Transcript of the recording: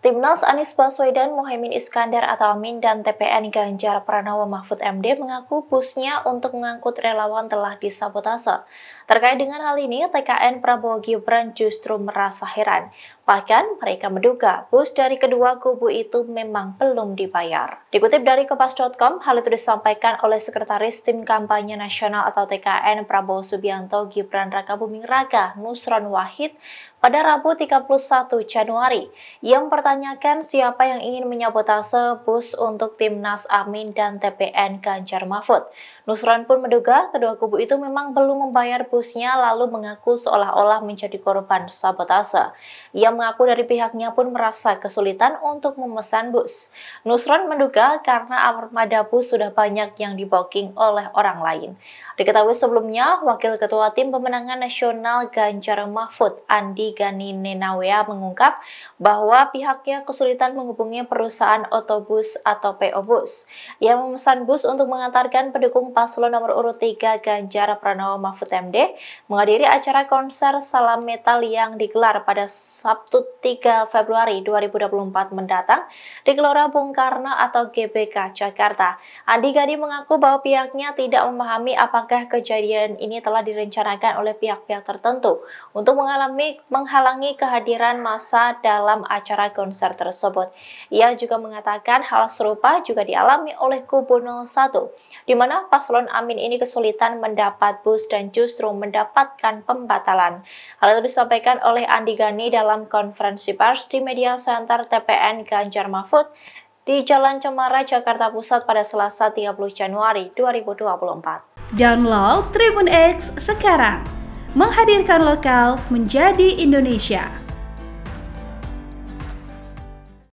Timnas Anies Baswedan, Mohaimin Iskandar atau Amin dan TPN Ganjar Pranowo Mahfud MD mengaku busnya untuk mengangkut relawan telah disabotase. Terkait dengan hal ini, TKN Prabowo Gibran justru merasa heran. Bahkan mereka menduga bus dari kedua kubu itu memang belum dibayar. Dikutip dari kompas.com, hal itu disampaikan oleh Sekretaris Tim Kampanye Nasional atau TKN Prabowo Subianto Gibran Raka Buming Raka Nusron Wahid pada Rabu 31 Januari yang mempertanyakan siapa yang ingin menyabotase bus untuk Timnas Amin dan TPN Ganjar Mahfud. Nusron pun menduga kedua kubu itu memang belum membayar busnya lalu mengaku seolah-olah menjadi korban sabotase. Ia mengaku dari pihaknya pun merasa kesulitan untuk memesan bus. Nusron menduga karena armada bus sudah banyak yang diboking oleh orang lain. Diketahui sebelumnya, Wakil Ketua Tim Pemenangan Nasional Ganjar Mahfud, Andi Gani Nenawea mengungkap bahwa pihaknya kesulitan menghubungi perusahaan otobus atau PO Bus yang memesan bus untuk mengantarkan pendukung paslon nomor urut 3 Ganjar Pranowo Mahfud MD menghadiri acara konser Salam Metal yang digelar pada Sabtu Sabtu 3 Februari 2024 mendatang di Gelora Bung Karno atau GBK Jakarta. Andi Gani mengaku bahwa pihaknya tidak memahami apakah kejadian ini telah direncanakan oleh pihak-pihak tertentu untuk mengalami menghalangi kehadiran massa dalam acara konser tersebut. Ia juga mengatakan hal serupa juga dialami oleh kubu 01, di mana paslon Amin ini kesulitan mendapat bus dan justru mendapatkan pembatalan. Hal itu disampaikan oleh Andi Gani dalam konferensi pers di Media Center TPN Ganjar Mahfud di Jalan Cemara, Jakarta Pusat pada Selasa 30 Januari 2024. Download Tribun X sekarang, menghadirkan lokal menjadi Indonesia.